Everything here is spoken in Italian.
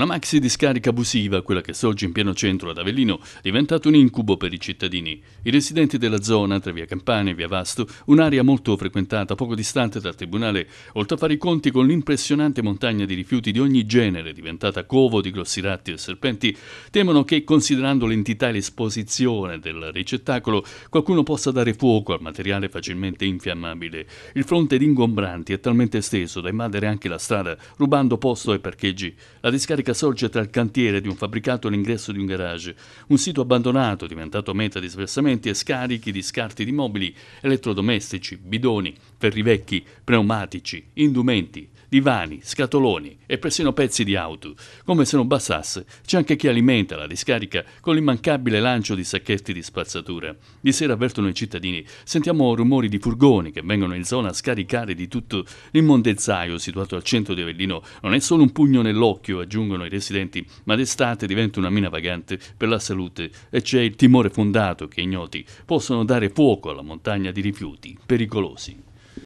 Una maxi discarica abusiva, quella che sorge in pieno centro ad Avellino, è diventata un incubo per i cittadini. I residenti della zona, tra via Campania e via Vasto, un'area molto frequentata, poco distante dal tribunale, oltre a fare i conti con l'impressionante montagna di rifiuti di ogni genere, diventata covo di grossi ratti e serpenti, temono che, considerando l'entità e l'esposizione del ricettacolo, qualcuno possa dare fuoco al materiale facilmente infiammabile. Il fronte di ingombranti è talmente esteso da invadere anche la strada, rubando posto ai parcheggi. La discarica polemica sorge tra il cantiere di un fabbricato e l'ingresso di un garage, un sito abbandonato diventato meta di sversamenti e scarichi di scarti di mobili, elettrodomestici, bidoni, ferri vecchi, pneumatici, indumenti, divani, scatoloni e persino pezzi di auto. Come se non bastasse, c'è anche chi alimenta la discarica con l'immancabile lancio di sacchetti di spazzatura. Di sera avvertono i cittadini, sentiamo rumori di furgoni che vengono in zona a scaricare di tutto l'immondezzaio situato al centro di Avellino. Non è solo un pugno nell'occhio, aggiungono i residenti, ma d'estate diventa una mina vagante per la salute e c'è il timore fondato che ignoti possano dare fuoco alla montagna di rifiuti pericolosi.